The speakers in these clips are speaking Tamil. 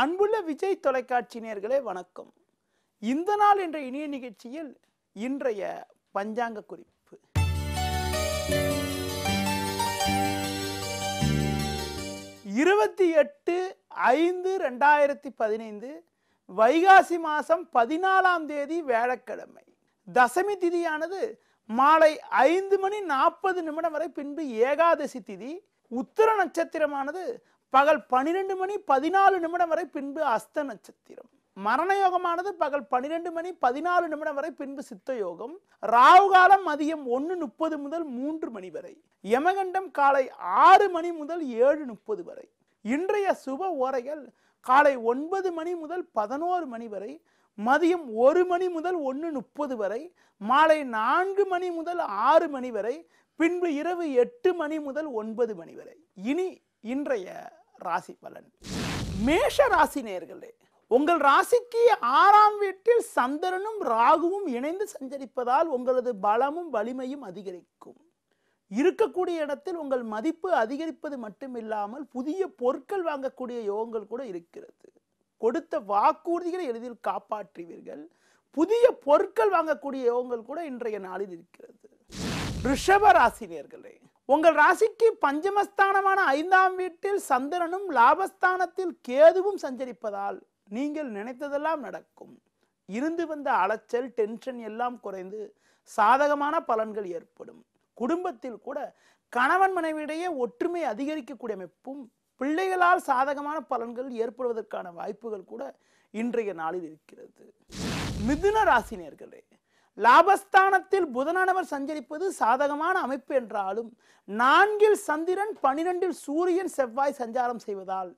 அன்புள்ள விஜய் தொலைக்காட்சி நேர்களே வணக்கம் இந்த நாள் என்ற இணைய நிகழ்ச்சியில் இன்றைய பஞ்சாங்க குறிப்பு இருபத்தி எட்டு ஐந்து ரெண்டாயிரத்தி பதினைந்து வைகாசி மாதம் பதினாலாம் தேதி வேளக்கிழமை தசமி திதியானது மாலை ஐந்து மணி நாற்பது நிமிடம் வரை பின்பு ஏகாதசி திதி உத்தர நட்சத்திரமானது பகல் பனிரெண்டு மணி பதினாலு நிமிடம் வரை பின்பு அஸ்த நட்சத்திரம் மரண யோகமானது பகல் பன்னிரெண்டு மணி பதினாலு நிமிடம் வரை பின்பு சித்த யோகம் ராவு காலம் மதியம் ஒன்று முப்பது முதல் மூன்று மணி வரை யமகண்டம் காலை ஆறு மணி முதல் ஏழு முப்பது வரை இன்றைய சுப ஓரைகள் காலை ஒன்பது மணி முதல் பதினோரு மணி வரை மதியம் ஒரு மணி முதல் ஒன்று முப்பது வரை மாலை நான்கு மணி முதல் ஆறு மணி வரை பின்பு இரவு எட்டு மணி முதல் ஒன்பது மணி வரை இனி இன்றைய ராசி பலன் மேஷ ராசி நேர்களே உங்கள் ராசிக்கு ஆறாம் வீட்டில் சந்திரனும் ராகுவும் இணைந்து சஞ்சரிப்பதால் உங்களது பலமும் வலிமையும் அதிகரிக்கும் இருக்கக்கூடிய இடத்தில் உங்கள் மதிப்பு அதிகரிப்பது மட்டுமில்லாமல் புதிய பொருட்கள் வாங்கக்கூடிய யோகங்கள் கூட இருக்கிறது கொடுத்த வாக்குறுதிகளை எளிதில் காப்பாற்றுவீர்கள் புதிய பொருட்கள் வாங்கக்கூடிய யோகங்கள் கூட இன்றைய நாளில் இருக்கிறது ரிஷப ராசினியர்களே உங்கள் ராசிக்கு பஞ்சமஸ்தானமான ஐந்தாம் வீட்டில் சந்திரனும் லாபஸ்தானத்தில் கேதுவும் சஞ்சரிப்பதால் நீங்கள் நினைத்ததெல்லாம் நடக்கும் இருந்து வந்த அலைச்சல் டென்ஷன் எல்லாம் குறைந்து சாதகமான பலன்கள் ஏற்படும் குடும்பத்தில் கூட கணவன் மனைவியிடையே ஒற்றுமை அதிகரிக்கக்கூடிய அமைப்பும் பிள்ளைகளால் சாதகமான பலன்கள் ஏற்படுவதற்கான வாய்ப்புகள் கூட இன்றைய நாளில் இருக்கிறது மிதுன ராசினியர்களே லாபஸ்தானத்தில் புதனானவர் சஞ்சரிப்பது சாதகமான அமைப்பு என்றாலும் நான்கில் சந்திரன் பனிரெண்டில் சூரியன் செவ்வாய் சஞ்சாரம் செய்வதால்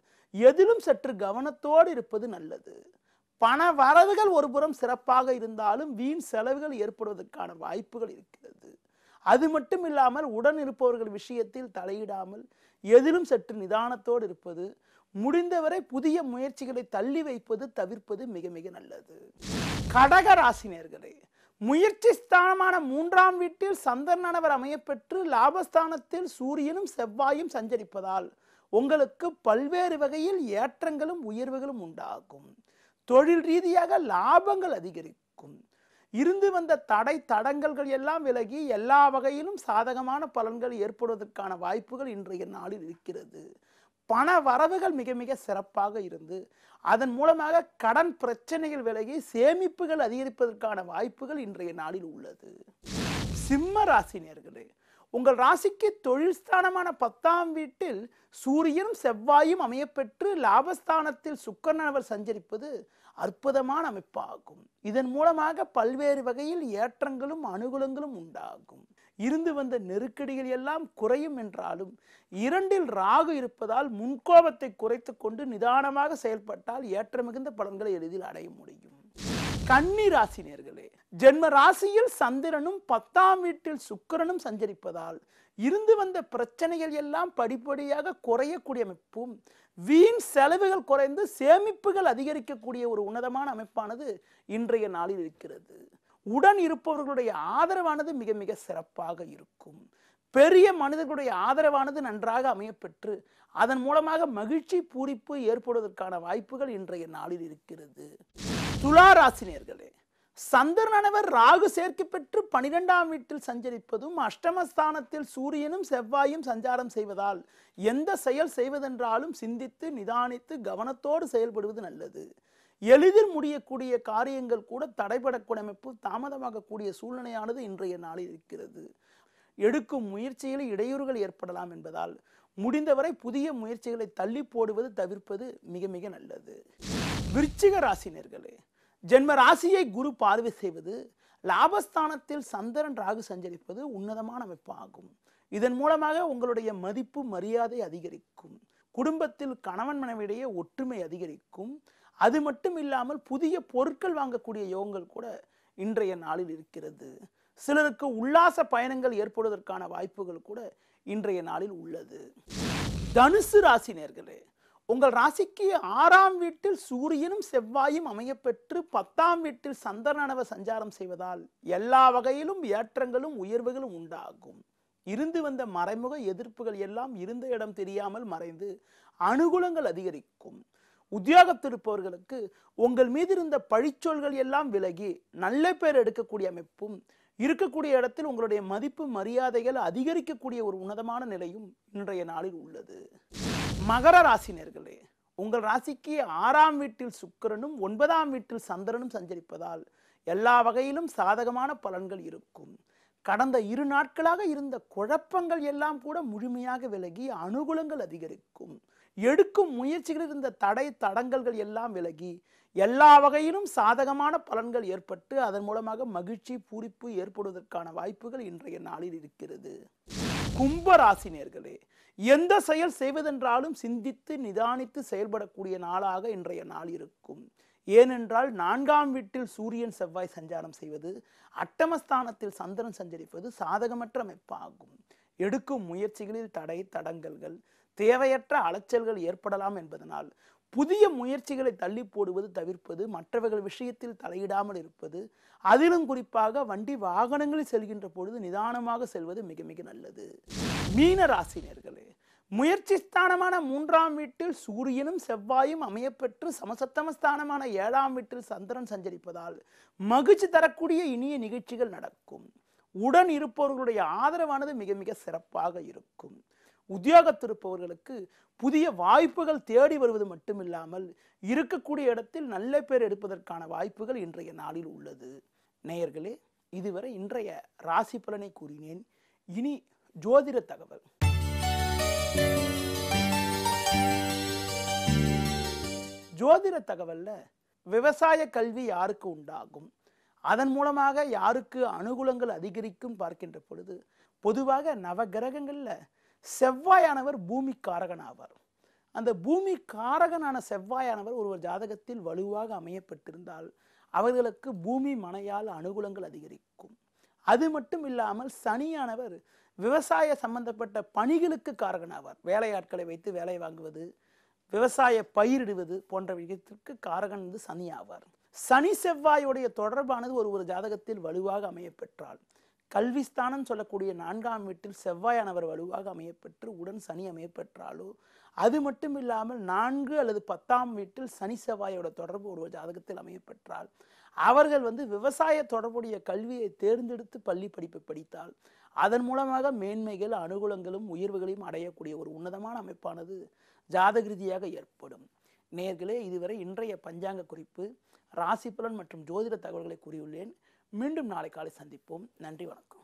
எதிலும் சற்று கவனத்தோடு இருப்பது நல்லது பண வரவுகள் ஒருபுறம் சிறப்பாக இருந்தாலும் வீண் செலவுகள் ஏற்படுவதற்கான வாய்ப்புகள் இருக்கிறது அது மட்டும் இல்லாமல் உடன் இருப்பவர்கள் விஷயத்தில் தலையிடாமல் எதிலும் சற்று நிதானத்தோடு இருப்பது முடிந்தவரை புதிய முயற்சிகளை தள்ளி வைப்பது தவிர்ப்பது மிக மிக நல்லது கடக ராசினியர்களே முயற்சி ஸ்தானமான மூன்றாம் வீட்டில் சந்திரனவர் அமையப்பெற்று லாபஸ்தானத்தில் சூரியனும் செவ்வாயும் சஞ்சரிப்பதால் உங்களுக்கு பல்வேறு வகையில் ஏற்றங்களும் உயர்வுகளும் உண்டாகும் தொழில் ரீதியாக லாபங்கள் அதிகரிக்கும் இருந்து வந்த தடை தடங்கல்கள் எல்லாம் விலகி எல்லா வகையிலும் சாதகமான பலன்கள் ஏற்படுவதற்கான வாய்ப்புகள் இன்றைய நாளில் இருக்கிறது பண வரவுகள் மிக மிக சிறப்பாக இருந்து அதன் மூலமாக கடன் பிரச்சனைகள் விலகி சேமிப்புகள் அதிகரிப்பதற்கான வாய்ப்புகள் இன்றைய நாளில் உள்ளது சிம்ம ராசி நேர்களே உங்கள் ராசிக்கு தொழில் ஸ்தானமான பத்தாம் வீட்டில் சூரியனும் செவ்வாயும் அமையப்பெற்று லாபஸ்தானத்தில் சுக்கரனவர் சஞ்சரிப்பது அற்புதமான அமைப்பாகும் இதன் மூலமாக பல்வேறு வகையில் ஏற்றங்களும் அனுகூலங்களும் உண்டாகும் இருந்து வந்த நெருக்கடிகள் எல்லாம் குறையும் என்றாலும் இரண்டில் ராகு இருப்பதால் முன்கோபத்தை குறைத்து கொண்டு நிதானமாக செயல்பட்டால் ஏற்ற மிகுந்த பலன்களை எளிதில் அடைய முடியும் கன்னி நேர்களே ஜென்ம ராசியில் சந்திரனும் பத்தாம் வீட்டில் சுக்கரனும் சஞ்சரிப்பதால் இருந்து வந்த பிரச்சனைகள் எல்லாம் படிப்படியாக குறையக்கூடிய அமைப்பும் வீண் செலவுகள் குறைந்து சேமிப்புகள் அதிகரிக்கக்கூடிய ஒரு உன்னதமான அமைப்பானது இன்றைய நாளில் இருக்கிறது உடன் இருப்பவர்களுடைய ஆதரவானது மிக மிக சிறப்பாக இருக்கும் பெரிய மனிதர்களுடைய ஆதரவானது நன்றாக அமையப்பெற்று அதன் மூலமாக மகிழ்ச்சி பூரிப்பு ஏற்படுவதற்கான வாய்ப்புகள் இன்றைய நாளில் இருக்கிறது துலா ராசினியர்களே சந்திரனவர் ராகு சேர்க்கை பெற்று பனிரெண்டாம் வீட்டில் சஞ்சரிப்பதும் அஷ்டமஸ்தானத்தில் சூரியனும் செவ்வாயும் சஞ்சாரம் செய்வதால் எந்த செயல் செய்வதென்றாலும் சிந்தித்து நிதானித்து கவனத்தோடு செயல்படுவது நல்லது எளிதில் முடியக்கூடிய காரியங்கள் கூட தடைபடக்கூடிய அமைப்பு தாமதமாகக்கூடிய சூழ்நிலையானது இன்றைய நாளில் இருக்கிறது எடுக்கும் முயற்சியில் இடையூறுகள் ஏற்படலாம் என்பதால் முடிந்தவரை புதிய முயற்சிகளை தள்ளி போடுவது தவிர்ப்பது மிக மிக நல்லது விருச்சிக ராசினியர்களே ஜென்ம ராசியை குரு பார்வை செய்வது லாபஸ்தானத்தில் சந்திரன் ராகு சஞ்சரிப்பது உன்னதமான அமைப்பாகும் இதன் மூலமாக உங்களுடைய மதிப்பு மரியாதை அதிகரிக்கும் குடும்பத்தில் கணவன் மனைவியிடையே ஒற்றுமை அதிகரிக்கும் அது மட்டும் இல்லாமல் புதிய பொருட்கள் வாங்கக்கூடிய யோகங்கள் கூட இன்றைய நாளில் இருக்கிறது சிலருக்கு உல்லாச பயணங்கள் ஏற்படுவதற்கான வாய்ப்புகள் கூட இன்றைய நாளில் உள்ளது தனுசு ராசி நேர்களே உங்கள் ராசிக்கு ஆறாம் வீட்டில் சூரியனும் செவ்வாயும் அமையப்பெற்று பத்தாம் வீட்டில் சந்திரனவ சஞ்சாரம் செய்வதால் எல்லா வகையிலும் ஏற்றங்களும் உயர்வுகளும் உண்டாகும் இருந்து வந்த மறைமுக எதிர்ப்புகள் எல்லாம் இருந்த இடம் தெரியாமல் மறைந்து அனுகூலங்கள் அதிகரிக்கும் உத்தியோகத்தில் உங்கள் மீது இருந்த பழிச்சொல்கள் எல்லாம் விலகி நல்ல பேர் எடுக்கக்கூடிய அமைப்பும் இருக்கக்கூடிய இடத்தில் உங்களுடைய மதிப்பு மரியாதைகள் அதிகரிக்கக்கூடிய ஒரு உன்னதமான நிலையும் இன்றைய நாளில் உள்ளது மகர ராசினியர்களே உங்கள் ராசிக்கு ஆறாம் வீட்டில் சுக்கரனும் ஒன்பதாம் வீட்டில் சந்திரனும் சஞ்சரிப்பதால் எல்லா வகையிலும் சாதகமான பலன்கள் இருக்கும் கடந்த இரு நாட்களாக இருந்த குழப்பங்கள் எல்லாம் கூட முழுமையாக விலகி அனுகூலங்கள் அதிகரிக்கும் எடுக்கும் முயற்சிகளில் இருந்த தடை தடங்கல்கள் எல்லாம் விலகி எல்லா வகையிலும் சாதகமான பலன்கள் ஏற்பட்டு அதன் மூலமாக மகிழ்ச்சி பூரிப்பு ஏற்படுவதற்கான வாய்ப்புகள் இன்றைய நாளில் இருக்கிறது கும்ப ராசி நேர்களே எந்த செயல் செய்வதென்றாலும் சிந்தித்து நிதானித்து செயல்படக்கூடிய நாளாக இன்றைய நாள் இருக்கும் ஏனென்றால் நான்காம் வீட்டில் சூரியன் செவ்வாய் சஞ்சாரம் செய்வது அட்டமஸ்தானத்தில் சந்திரன் சஞ்சரிப்பது சாதகமற்ற அமைப்பாகும் எடுக்கும் முயற்சிகளில் தடை தடங்கல்கள் தேவையற்ற அலைச்சல்கள் ஏற்படலாம் என்பதனால் புதிய முயற்சிகளை தள்ளி போடுவது தவிர்ப்பது மற்றவர்கள் விஷயத்தில் தலையிடாமல் இருப்பது அதிலும் குறிப்பாக வண்டி வாகனங்களில் செல்கின்ற பொழுது நிதானமாக செல்வது மிக மிக நல்லது மீன ராசினியர்களே முயற்சி ஸ்தானமான மூன்றாம் வீட்டில் சூரியனும் செவ்வாயும் அமையப்பெற்று சமசத்தம ஸ்தானமான ஏழாம் வீட்டில் சந்திரன் சஞ்சரிப்பதால் மகிழ்ச்சி தரக்கூடிய இனிய நிகழ்ச்சிகள் நடக்கும் உடன் இருப்பவர்களுடைய ஆதரவானது மிக மிக சிறப்பாக இருக்கும் உத்தியோகத்திருப்பவர்களுக்கு புதிய வாய்ப்புகள் தேடி வருவது மட்டுமில்லாமல் இருக்கக்கூடிய இடத்தில் நல்ல பேர் எடுப்பதற்கான வாய்ப்புகள் இன்றைய நாளில் உள்ளது நேயர்களே இதுவரை இன்றைய ராசி பலனை கூறினேன் இனி ஜோதிட தகவல் ஜோதிட தகவலில் விவசாய கல்வி யாருக்கு உண்டாகும் அதன் மூலமாக யாருக்கு அனுகூலங்கள் அதிகரிக்கும் பார்க்கின்ற பொழுது பொதுவாக நவகிரகங்களில் செவ்வாயானவர் பூமி காரகன் ஆவார் அந்த பூமி காரகனான செவ்வாயானவர் ஒருவர் ஜாதகத்தில் வலுவாக அமையப்பட்டிருந்தால் அவர்களுக்கு பூமி மனையால் அனுகூலங்கள் அதிகரிக்கும் அது மட்டும் இல்லாமல் சனியானவர் விவசாய சம்பந்தப்பட்ட பணிகளுக்கு காரகனாவார் வேலையாட்களை வைத்து வேலை வாங்குவது விவசாய பயிரிடுவது போன்ற விஷயத்திற்கு காரகன் வந்து சனி ஆவார் சனி செவ்வாயுடைய தொடர்பானது ஒரு ஒரு ஜாதகத்தில் வலுவாக அமையப்பெற்றால் கல்விஸ்தானம் சொல்லக்கூடிய நான்காம் வீட்டில் செவ்வாயானவர் வலுவாக அமையப்பெற்று உடன் சனி அமையப்பெற்றாலோ அது மட்டும் இல்லாமல் நான்கு அல்லது பத்தாம் வீட்டில் சனி செவ்வாயோட தொடர்பு ஒரு ஜாதகத்தில் அமையப்பெற்றால் அவர்கள் வந்து விவசாய தொடர்புடைய கல்வியை தேர்ந்தெடுத்து பள்ளி படிப்பு படித்தால் அதன் மூலமாக மேன்மைகள் அனுகூலங்களும் உயர்வுகளையும் அடையக்கூடிய ஒரு உன்னதமான அமைப்பானது ஜாதக ரீதியாக ஏற்படும் நேர்களே இதுவரை இன்றைய பஞ்சாங்க குறிப்பு ராசி மற்றும் ஜோதிட தகவல்களை கூறியுள்ளேன் மீண்டும் நாளை காலை சந்திப்போம் நன்றி வணக்கம்